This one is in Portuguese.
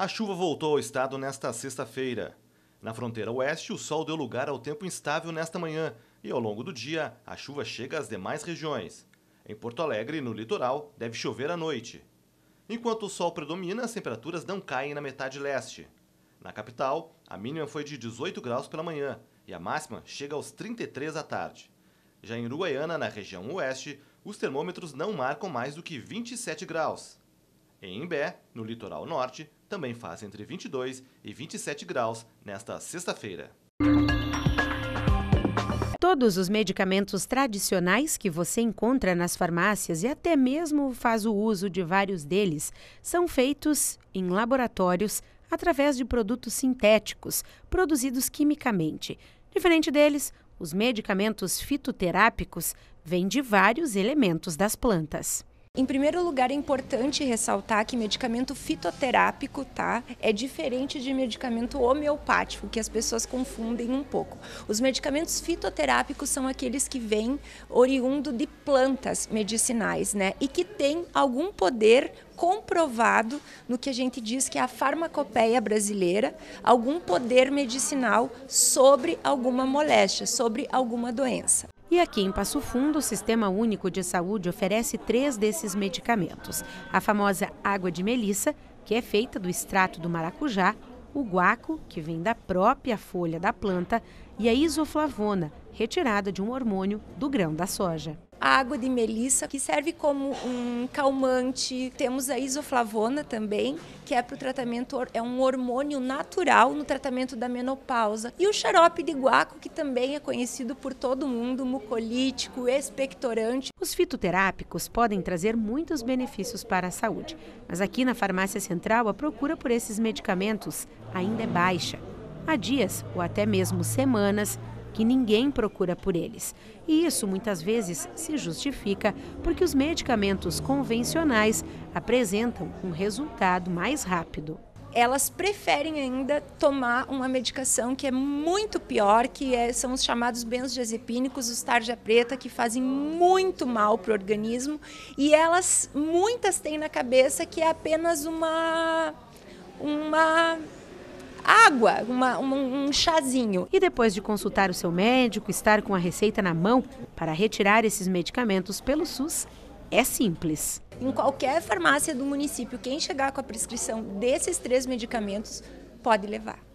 A chuva voltou ao estado nesta sexta-feira. Na fronteira oeste, o sol deu lugar ao tempo instável nesta manhã e, ao longo do dia, a chuva chega às demais regiões. Em Porto Alegre, no litoral, deve chover à noite. Enquanto o sol predomina, as temperaturas não caem na metade leste. Na capital, a mínima foi de 18 graus pela manhã e a máxima chega aos 33 à tarde. Já em Uruguaiana, na região oeste, os termômetros não marcam mais do que 27 graus. Em Imbé, no litoral norte, também faz entre 22 e 27 graus nesta sexta-feira. Todos os medicamentos tradicionais que você encontra nas farmácias e até mesmo faz o uso de vários deles são feitos em laboratórios através de produtos sintéticos produzidos quimicamente. Diferente deles, os medicamentos fitoterápicos vêm de vários elementos das plantas. Em primeiro lugar, é importante ressaltar que medicamento fitoterápico, tá, é diferente de medicamento homeopático, que as pessoas confundem um pouco. Os medicamentos fitoterápicos são aqueles que vêm oriundo de plantas medicinais, né, e que têm algum poder comprovado no que a gente diz que é a farmacopeia brasileira, algum poder medicinal sobre alguma moléstia, sobre alguma doença. E aqui em Passo Fundo, o Sistema Único de Saúde oferece três desses medicamentos: a famosa água de melissa, que é feita do extrato do maracujá, o guaco, que vem da própria folha da planta, e a isoflavona, retirada de um hormônio do grão da soja a água de melissa, que serve como um calmante. Temos a isoflavona também, que é para o tratamento, é um hormônio natural no tratamento da menopausa. E o xarope de guaco, que também é conhecido por todo mundo, mucolítico, expectorante. Os fitoterápicos podem trazer muitos benefícios para a saúde, mas aqui na farmácia central a procura por esses medicamentos ainda é baixa. Há dias, ou até mesmo semanas, que ninguém procura por eles. E isso muitas vezes se justifica porque os medicamentos convencionais apresentam um resultado mais rápido elas preferem ainda tomar uma medicação que é muito pior, que é, são os chamados benzodiazepínicos, os tarja preta, que fazem muito mal para o organismo. E elas, muitas têm na cabeça que é apenas uma, uma água, uma, um, um chazinho. E depois de consultar o seu médico, estar com a receita na mão para retirar esses medicamentos pelo SUS, é simples. Em qualquer farmácia do município, quem chegar com a prescrição desses três medicamentos pode levar.